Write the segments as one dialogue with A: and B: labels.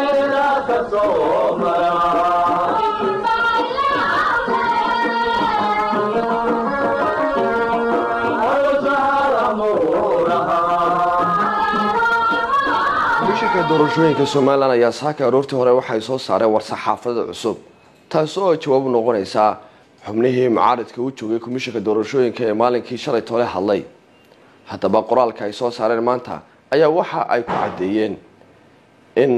A: mushirka
B: doorashooyinka somalilan ayaa saaka aroortii hore waxay soo saareen war-saxaafada cusub taasi oo jawaab u noqonaysaa xubnihii mucaaridka u joogay komishinka doorashooyinka ee maalinkii shalay tole hadlay haddaba qoraalka ay soo saareen maanta ayaa waxa ay ku caddeeyeen in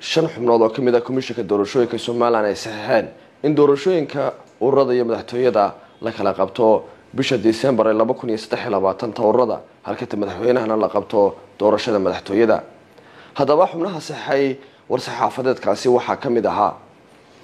B: shan xubnood oo kamid ah komishanka doorashooyinka somalilan ay saxeexeen in doorashooyinka ururada iyo madaxtooyada la kala qabto bisha december ee laba kun iyo saddex iyo labaatanta ururada halkata ah madaxweynahana la qabto doorashada madaxtooyada haddaba xubnaha saxay war-saxaafadeedkaasi waxaa ka mid ahaa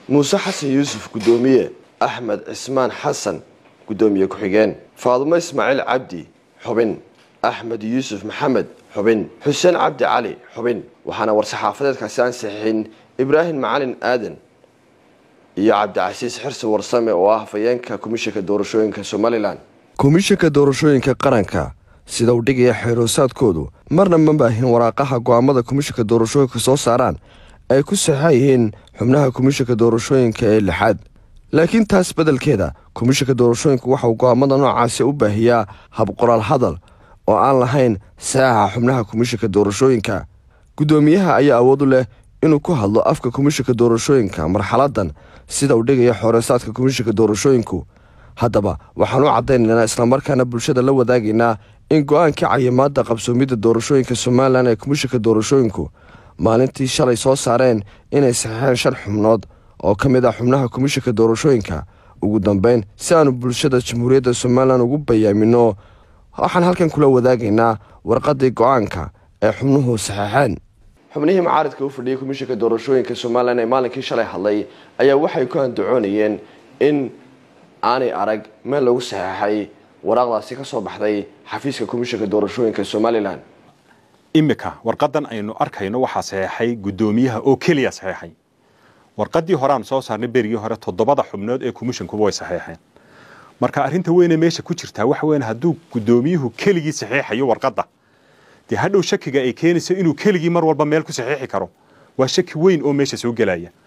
B: muuse xasan yuusuf guddoomiye axmed cismaan xasan guddoomiye ku-xigeen faadumo ismaaciil cabdi xubin axmed yuusuf maxamed xubin xuseen cabdi cali xubin waxaana war-saxaafadeedkaasi aan saxiixin ibraahim macalin aadan iyo cabdicasiis xirsi warsame oo ah hafayeenka komishanka doorashooyinka somalilan komishanka doorashooyinka qaranka sida u dhigaya xeeroosaadkoodu marna ma baahin waraaqaha go-aamada komishanka doorashooyinka soo saaraan ay ku saxan yihiin xubnaha komishanka doorashooyinka ee lixaad laakiin taas beddelkeeda komishanka doorashooyinka waxauu go-aamada noocaasi u baahiyaa hab qoraal hadal oo aan lahayn saaxa xubnaha komishanka doorashooyinka guddoomiyaha ayaa awood u leh inuu ku hadlo afka komishanka doorashooyinka marxaladan sida uu dhigayo xooreesaadka komishanka doorashooyinku haddaba waxaan u caddaynaynaa islamarkaana bulshada la wadaagaynaa in go-aankii cayimaadda qabsoomidda doorashooyinka somalilan ee komishanka doorashooyinku maalintii shalay soo saareen inay saxeexeen shan xubnood oo ka mid ah xubnaha komishanka doorashooyinka ugu dambeyn si aanu bulshada jamhuuriyadda somalilan ugu bayaamino waxaan halkan kula wadaagaynaa warqadii go-aanka ee xubnuhu saxeexeen xubnihii mucaaridka u fadhiyay komishinka doorashooyinka somalilan ee maalinkii shalay hadlay ayaa waxay ku andacoonayeen in aanay arag meel lagu saxeexay waraaqdaasi ka soo baxday xafiiska komishinka
A: doorashooyinka somalilan iminka warqaddan aynu arkayno waxaa saxeexay guddoomiyaha oo keliya saxeexay warqaddii hore aan soo saarnay berigii hore toddobada xubnood ee komishinkuba way saxeexeen marka arinta weyne meesha ku jirtaa waxa weyan hadduu guddoomiyuhu keligii saxiixayo warqadda dee hadhow shakiga ay keenayso inuu keligii mar walba meel ku saxiixi karo waa shaki weyn oo meesha soo gelaya